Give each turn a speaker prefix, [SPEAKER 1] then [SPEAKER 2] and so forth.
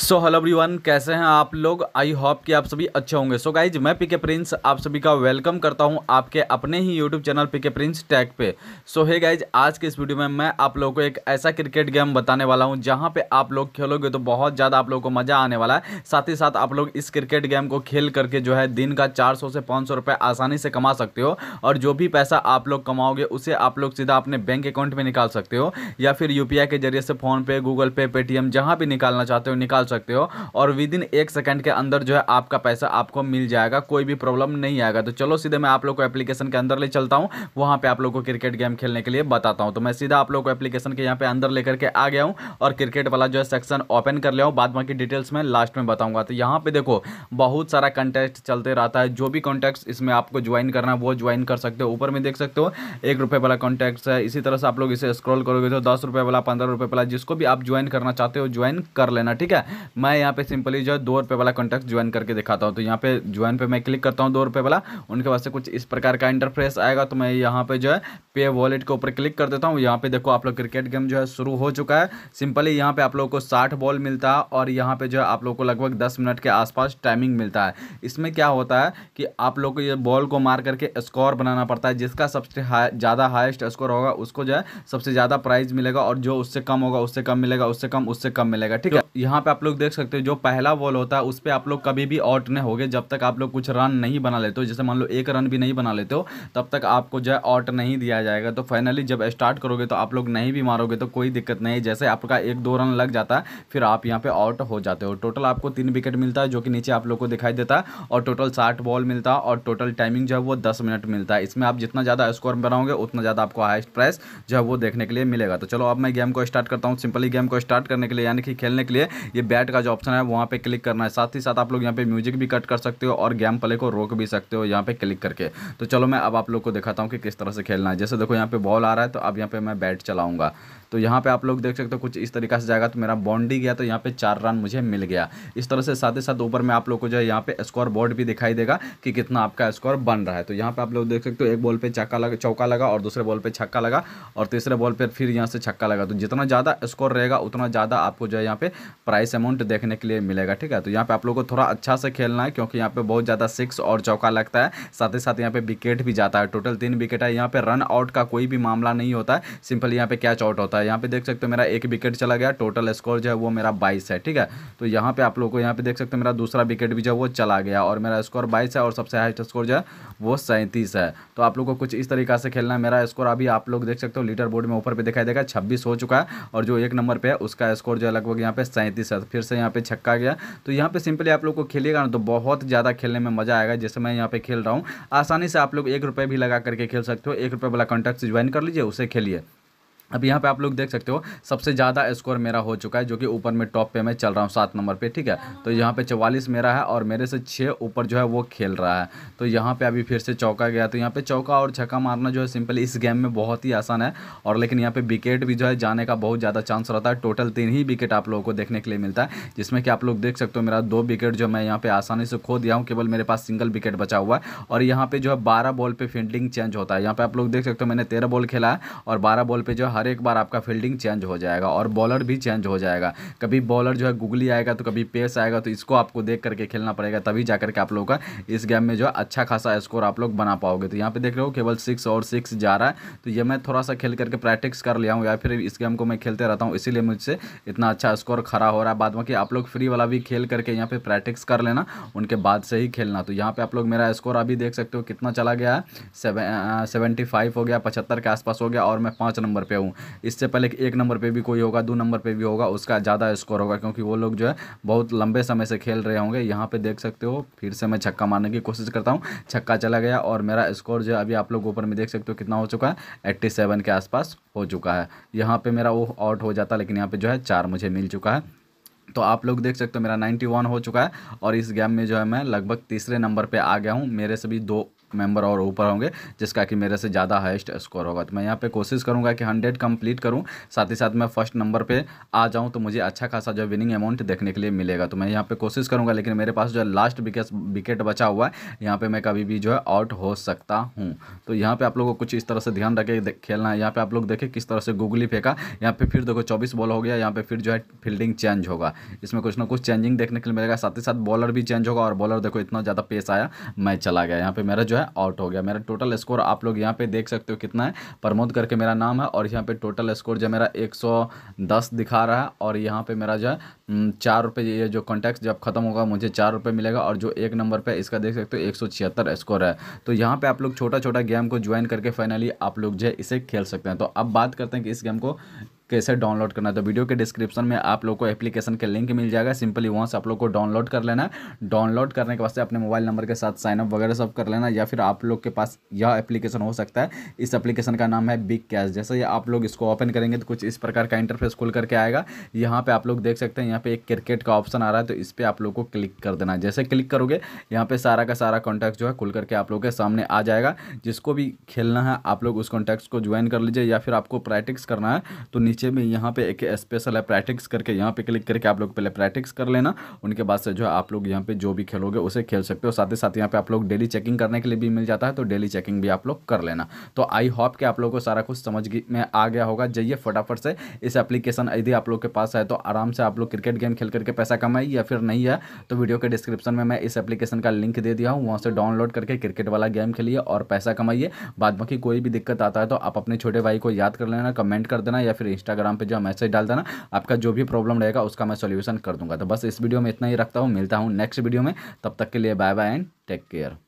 [SPEAKER 1] so hello everyone कैसे हैं आप लोग आई होप कि आप सभी अच्छे होंगे सो so गाइज मैं पीके प्रिंस आप सभी का वेलकम करता हूं आपके अपने ही YouTube channel PK prince tag पे सो हे गाइज आज के इस वीडियो में मैं आप लोगों को एक ऐसा क्रिकेट गेम बताने वाला हूं जहां पे आप लोग खेलोगे तो बहुत ज़्यादा आप लोगों को मज़ा आने वाला है साथ ही साथ आप लोग इस क्रिकेट गेम को खेल करके जो है दिन का चार से पाँच रुपये आसानी से कमा सकते हो और जो भी पैसा आप लोग कमाओगे उसे आप लोग सीधा अपने बैंक अकाउंट में निकाल सकते हो या फिर यू के जरिए से फ़ोनपे गूगल पे पेटीएम जहाँ भी निकालना चाहते हो निकाल सकते हो और विद इन एक सेकेंड के अंदर जो है आपका पैसा आपको मिल जाएगा कोई भी प्रॉब्लम नहीं आएगा तो चलो सीधे मैं आप लोग को एप्लीकेशन के अंदर ले चलता हूँ वहाँ पर आप लोग को क्रिकेट गेम खेलने के लिए बताता हूँ तो मैं सीधा आप लोग को एप्लीकेशन के यहाँ पे अंदर लेकर के आ गया हूँ और क्रिकेट वाला जो है सेक्शन ओपन कर लिया हूँ बाद बाकी डिटेल्स में लास्ट में बताऊँगा तो यहाँ पर देखो बहुत सारा कंटेस्ट चलते रहता है जो भी कॉन्टेक्ट इसमें आपको ज्वाइन करना है वो ज्वाइन कर सकते हो ऊपर में देख सकते हो एक रुपये वाला कॉन्टैक्ट है इसी तरह से आप लोग इसे स्क्रॉल करोगे तो दस रुपये वाला पंद्रह रुपये वाला जिसको भी आप ज्वाइन करना चाहते हो ज्वाइन कर लेना ठीक है मैं यहाँ पे सिंपली जो है दो रुपये वाला कॉन्टैक्ट ज्वाइन करके दिखाता हूँ तो यहाँ पे ज्वाइन पे मैं क्लिक करता हूँ दो रुपये वाला उनके वास्ते कुछ इस प्रकार का इंटरफेस आएगा तो मैं यहाँ पे जो है पे वॉलेट के ऊपर क्लिक कर देता हूँ यहाँ पे देखो आप लोग क्रिकेट गेम जो है शुरू हो चुका है सिंपली यहाँ पे आप लोग को साठ बॉल मिलता है और यहाँ पे जो है आप लोग को लगभग दस मिनट के आसपास टाइमिंग मिलता है इसमें क्या होता है कि आप लोग को ये बॉल को मार करके स्कोर बनाना पड़ता है जिसका सबसे ज़्यादा हाइस्ट स्कोर होगा उसको जो है सबसे ज़्यादा प्राइज मिलेगा और जो उससे कम होगा उससे कम मिलेगा उससे कम उससे कम मिलेगा ठीक है यहाँ पे आप लोग देख सकते हो जो पहला बॉल होता है उस पर आप लोग कभी भी आउट नहीं होगे जब तक आप लोग कुछ रन नहीं बना लेते हो जैसे मान लो एक रन भी नहीं बना लेते हो तब तक आपको जो है आउट नहीं दिया जाएगा तो फाइनली जब स्टार्ट करोगे तो आप लोग नहीं भी मारोगे तो कोई दिक्कत नहीं जैसे आपका एक दो रन लग जाता है फिर आप यहाँ पर आउट हो जाते हो टोटल आपको तीन विकेट मिलता है जो कि नीचे आप लोग को दिखाई देता है और टोटल साठ बॉल मिलता है और टोटल टाइमिंग जो है वो दस मिनट मिलता है इसमें आप जितना ज़्यादा स्कोर बनाओगे उतना ज़्यादा आपको हाइस्ट प्राइस जो है वो देखने के लिए मिलेगा तो चलो अब मैं गेम को स्टार्ट करता हूँ सिंपली गेम को स्टार्ट करने के लिए यानी कि खेलने के लिए लिए ये बैट का जो ऑप्शन है वहाँ पे क्लिक करना है साथ ही साथ आप लोग यहाँ पे म्यूजिक भी कट कर सकते हो और गेम प्ले को रोक भी सकते हो यहाँ पे क्लिक करके तो चलो मैं अब आप लोग को दिखाता हूँ कि किस तरह से खेलना है जैसे देखो यहाँ पे बॉल आ रहा है तो अब यहाँ पे मैं बैट चलाऊंगा तो यहाँ पे आप लोग देख सकते हो कुछ इस तरीका से जाएगा तो मेरा बाउंड्री गया तो यहाँ पे चार रन मुझे मिल गया इस तरह से साथ ही साथ ऊपर में आप लोग को जो है यहाँ पे स्कोर बोर्ड भी दिखाई देगा कि कितना आपका स्कोर बन रहा है तो यहाँ पे आप लोग देख सकते हो एक बॉल पे चक्का लगा चौका लगा और दूसरे बॉल पे छक्का लगा और तीसरे बॉल पर फिर यहाँ से छक्का लगा तो जितना ज़्यादा स्कोर रहेगा उतना ज़्यादा आपको जो है यहाँ पे प्राइस अमाउंट देखने के लिए मिलेगा ठीक है तो यहाँ पे आप लोग को थोड़ा अच्छा से खेलना है क्योंकि यहाँ पे बहुत ज़्यादा सिक्स और चौका लगता है साथ ही साथ यहाँ पे विकेट भी जाता है टोटल तीन विकेट है यहाँ पे रन आउट का कोई भी मामला नहीं होता है सिंपल यहाँ पे कैच आउट होता है है यहाँ पे देख सकते हो मेरा एक विकेट चला गया टोटल स्कोर जो है वो मेरा बाईस है ठीक है तो यहाँ पे आप लोगों को यहाँ पे देख सकते हो मेरा दूसरा विकेट भी जो है वो चला गया और मेरा स्कोर बाईस है और सबसे हाइस्ट स्कोर जो है वो सैंतीस है तो आप लोग को कुछ इस तरीका से खेलना है मेरा स्कोर अभी आप लोग देख सकते हो लीडर बोर्ड में ऊपर पर दिखाई देगा छब्बीस हो चुका है और जो एक नंबर पर है उसका स्कोर जो है लगभग यहाँ पे सैंतीस है फिर से यहाँ पे छक्का गया तो यहाँ पे सिंपली आप लोग को खेलिएगा ना तो बहुत ज़्यादा खेलने में मज़ा आएगा जैसे मैं यहाँ पे खेल रहा हूँ आसानी से आप लोग एक रुपये भी लगा करके खेल सकते हो एक रुपये वाला कॉन्टैक्ट ज्वाइन कर लीजिए उसे खेलिए अब यहाँ पे आप लोग देख सकते हो सबसे ज़्यादा स्कोर मेरा हो चुका है जो कि ऊपर में टॉप पे मैं चल रहा हूँ सात नंबर पे ठीक है तो यहाँ पे चवालीस मेरा है और मेरे से छः ऊपर जो है वो खेल रहा है तो यहाँ पे अभी फिर से चौका गया तो यहाँ पे चौका और छक्का मारना जो है सिंपल इस गेम में बहुत ही आसान है और लेकिन यहाँ पर विकेट भी जो है जाने का बहुत ज़्यादा चांस रहता है टोटल तीन ही विकेट आप लोगों को देखने के लिए मिलता है जिसमें कि आप लोग देख सकते हो मेरा दो विकेट जो मैं यहाँ पर आसानी से खो दिया हूँ केवल मेरे पास सिंगल विकेट बचा हुआ है और यहाँ पर जो है बारह बॉल पर फील्डिंग चेंज होता है यहाँ पर आप लोग देख सकते हो मैंने तेरह बॉल खेला है और बारह बॉल पर जो है हर एक बार आपका फील्डिंग चेंज हो जाएगा और बॉलर भी चेंज हो जाएगा कभी बॉलर जो है गुगली आएगा तो कभी पेस आएगा तो इसको आपको देख करके खेलना पड़ेगा तभी जा करके आप लोग का इस गेम में जो है अच्छा खासा स्कोर आप लोग बना पाओगे तो यहाँ पे देख रहे हो केवल सिक्स और सिक्स जा रहा है तो ये मैं थोड़ा सा खेल करके प्रैक्टिस कर लिया हूँ या फिर इस गेम को मैं खेलते रहता हूँ इसीलिए मुझसे इतना अच्छा स्कोर खड़ा हो रहा है बाद में आप लोग फ्री वाला भी खेल करके यहाँ पर प्रैक्टिस कर लेना उनके बाद से ही खेलना तो यहाँ पर आप लोग मेरा स्कोर अभी देख सकते हो कितना चला गया है सेवेंटी फाइव हो गया पचहत्तर के आसपास हो गया और मैं पाँच नंबर पर हूँ हूँ इससे पहले कि एक नंबर पर भी कोई होगा दो नंबर पर भी होगा उसका ज़्यादा स्कोर होगा क्योंकि वो लोग जो है बहुत लंबे समय से खेल रहे होंगे यहाँ पर देख सकते हो फिर से मैं छक्का मारने की कोशिश करता हूँ छक्का चला गया और मेरा स्कोर जो है अभी आप लोग ऊपर में देख सकते हो कितना हो चुका है एट्टी के आसपास हो चुका है यहाँ पर मेरा वो आउट हो जाता लेकिन यहाँ पर जो है चार मुझे मिल चुका है तो आप लोग देख सकते हो मेरा 91 हो चुका है और इस गेम में जो है मैं लगभग तीसरे नंबर पे आ गया हूँ मेरे से भी दो मेंबर और ऊपर होंगे जिसका कि मेरे से ज़्यादा हाईएस्ट स्कोर होगा तो मैं यहाँ पे कोशिश करूँगा कि हंड्रेड कंप्लीट करूँ साथ ही साथ मैं फर्स्ट नंबर पे आ जाऊँ तो मुझे अच्छा खासा जो विनिंग अमाउंट देखने के लिए मिलेगा तो मैं यहाँ पे कोशिश करूँगा लेकिन मेरे पास जो लास्ट विकेट बचा हुआ है यहाँ पर मैं कभी भी जो है आउट हो सकता हूँ तो यहाँ पर आप लोगों को कुछ इस तरह से ध्यान रखे खेलना है यहाँ पर आप लोग देखें किस तरह से गूगली फेंका यहाँ पर फिर देखो चौबीस बॉल हो गया यहाँ पर फिर जो है फील्डिंग चेंज होगा इसमें कुछ ना कुछ चेंजिंग देखने के लिए मिलेगा साथ ही साथ बॉलर भी चेंज होगा और बॉलर देखो इतना ज़्यादा पेस आया मैं चला गया यहाँ पर मेरा जो है है आउट हो गया मेरा टोटल स्कोर आप लोग यहाँ पे देख सकते हो कितना है प्रमोद करके मेरा नाम है और यहाँ पे टोटल स्कोर जो मेरा 110 दिखा रहा है और यहाँ पे मेरा जो है चार रुपये ये जो कॉन्टैक्ट जब खत्म होगा मुझे चार रुपये मिलेगा और जो एक नंबर पर इसका देख सकते हो एक स्कोर है तो यहाँ पर आप लोग छोटा छोटा गेम को ज्वाइन करके फाइनली आप लोग जो है इसे खेल सकते हैं तो अब बात करते हैं कि इस गेम को कैसे डाउनलोड करना है तो वीडियो के डिस्क्रिप्शन में आप लोग को एप्लीकेशन का लिंक मिल जाएगा सिंपली वहाँ से आप लोग को डाउनलोड कर लेना डाउनलोड करने के वास्ते अपने मोबाइल नंबर के साथ साइनअप वगैरह सब कर लेना या फिर आप लोग के पास यह एप्लीकेशन हो सकता है इस एप्लीकेशन का नाम है बिग कैश जैसे आप लोग इसको ओपन करेंगे तो कुछ इस प्रकार का इंटरफेस खुल करके आएगा यहाँ पर आप लोग देख सकते हैं यहाँ पर एक क्रिकेट का ऑप्शन आ रहा है तो इस पर आप लोग को क्लिक कर देना जैसे क्लिक करोगे यहाँ पर सारा का सारा कॉन्टैक्ट जो है खुल करके आप लोग के सामने आ जाएगा जिसको भी खेलना है आप लोग उस कॉन्टैक्ट को ज्वाइन कर लीजिए या फिर आपको प्रैक्टिस करना है तो नीचे नीचे में यहाँ पे एक स्पेशल है प्रैक्टिस करके यहाँ पे क्लिक करके आप लोग पहले प्रैक्टिस कर लेना उनके बाद से जो है आप लोग यहाँ पे जो भी खेलोगे उसे खेल सकते हो साथ ही साथ यहाँ पे आप लोग डेली चेकिंग करने के लिए भी मिल जाता है तो डेली चेकिंग भी आप लोग कर लेना तो आई होप कि आप लोग को सारा कुछ समझ में आ गया होगा जाइए फटाफट से इस एप्लीकेशन यदि आप लोग के पास है तो आराम से आप लोग क्रिकेट गेम खेल करके पैसा कमाई या फिर नहीं है तो वीडियो के डिस्क्रिप्शन में मैं इस एप्लीकेशन का लिंक दे दिया हूँ वहाँ से डाउनलोड करके क्रिकेट वाला गेम खेलिए और पैसा कमाइए बाद बाकी कोई भी दिक्कत आता है तो आप अपने छोटे भाई को याद कर लेना कमेंट कर देना या फिर इंस्टा इंस्टाग्राम पर जो मैसेज डाल देना आपका जो भी प्रॉब्लम रहेगा उसका मैं सोल्यूशन कर दूंगा तो बस इस वीडियो में इतना ही रखता हूँ मिलता हूँ नेक्स्ट वीडियो में तब तक के लिए bye bye and take care